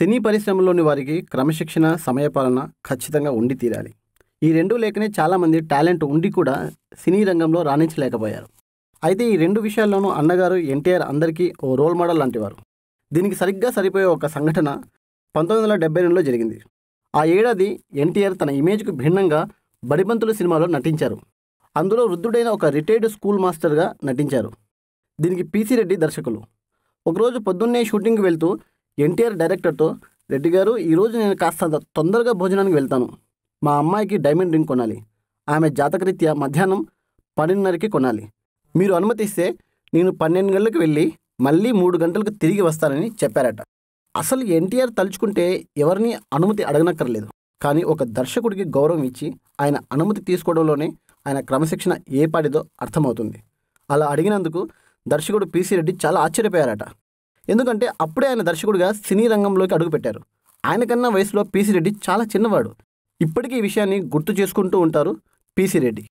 సినీ పరిశ్రమలోని వారికి క్రమశిక్షణ సమయపాలన ఖచ్చితంగా ఉండి తీరాలి ఈ రెండు లేకనే చాలామంది టాలెంట్ ఉండి కూడా సినీ రంగంలో రాణించలేకపోయారు అయితే ఈ రెండు విషయాల్లోనూ అన్నగారు ఎన్టీఆర్ అందరికీ ఓ రోల్ మోడల్ లాంటివారు దీనికి సరిగ్గా సరిపోయే ఒక సంఘటన పంతొమ్మిది వందల డెబ్బై రెండులో జరిగింది ఆ ఏడాది ఎన్టీఆర్ తన ఇమేజ్కు భిన్నంగా బడిబంతులు సినిమాలో నటించారు అందులో వృద్ధుడైన ఒక రిటైర్డ్ స్కూల్ మాస్టర్గా నటించారు దీనికి పీసీ రెడ్డి దర్శకులు ఒకరోజు పొద్దున్నే షూటింగ్కి వెళ్తూ ఎన్టీఆర్ డైరెక్టర్తో రెడ్డి గారు ఈరోజు నేను కాస్త తొందరగా భోజనానికి వెళ్తాను మా అమ్మాయికి డైమండ్ రింగ్ కొనాలి ఆమె జాతకరీత్యా మధ్యాహ్నం పన్నెండున్నరకి కొనాలి మీరు అనుమతిస్తే నేను పన్నెండు గంటలకు వెళ్ళి మళ్ళీ మూడు గంటలకు తిరిగి వస్తానని చెప్పారట అసలు ఎన్టీఆర్ తలుచుకుంటే ఎవరిని అనుమతి అడగనక్కర్లేదు కానీ ఒక దర్శకుడికి గౌరవం ఇచ్చి ఆయన అనుమతి తీసుకోవడంలోనే ఆయన క్రమశిక్షణ ఏ పాడిదో అర్థమవుతుంది అలా అడిగినందుకు దర్శకుడు పీసీ రెడ్డి చాలా ఆశ్చర్యపోయారట ఎందుకంటే అప్పుడే ఆయన దర్శకుడిగా సినీ రంగంలోకి అడుగుపెట్టారు ఆయనకన్నా వయసులో పీసీ రెడ్డి చాలా చిన్నవాడు ఇప్పటికీ ఈ విషయాన్ని గుర్తు చేసుకుంటూ ఉంటారు పీసీ రెడ్డి